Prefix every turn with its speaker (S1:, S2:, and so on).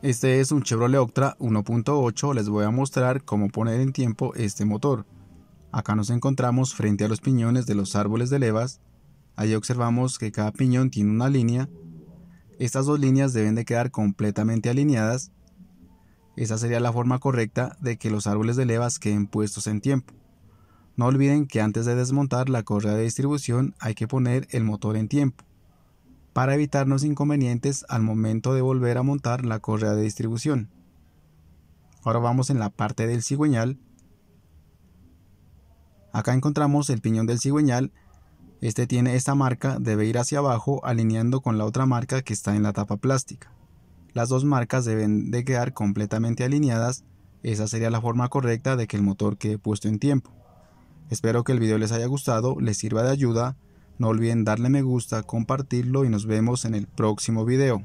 S1: Este es un Chevrolet Octra 1.8, les voy a mostrar cómo poner en tiempo este motor. Acá nos encontramos frente a los piñones de los árboles de levas. Allí observamos que cada piñón tiene una línea. Estas dos líneas deben de quedar completamente alineadas. Esa sería la forma correcta de que los árboles de levas queden puestos en tiempo. No olviden que antes de desmontar la correa de distribución hay que poner el motor en tiempo para evitarnos inconvenientes al momento de volver a montar la correa de distribución. Ahora vamos en la parte del cigüeñal. Acá encontramos el piñón del cigüeñal. Este tiene esta marca, debe ir hacia abajo alineando con la otra marca que está en la tapa plástica. Las dos marcas deben de quedar completamente alineadas. Esa sería la forma correcta de que el motor quede puesto en tiempo. Espero que el video les haya gustado, les sirva de ayuda no olviden darle me gusta, compartirlo y nos vemos en el próximo video.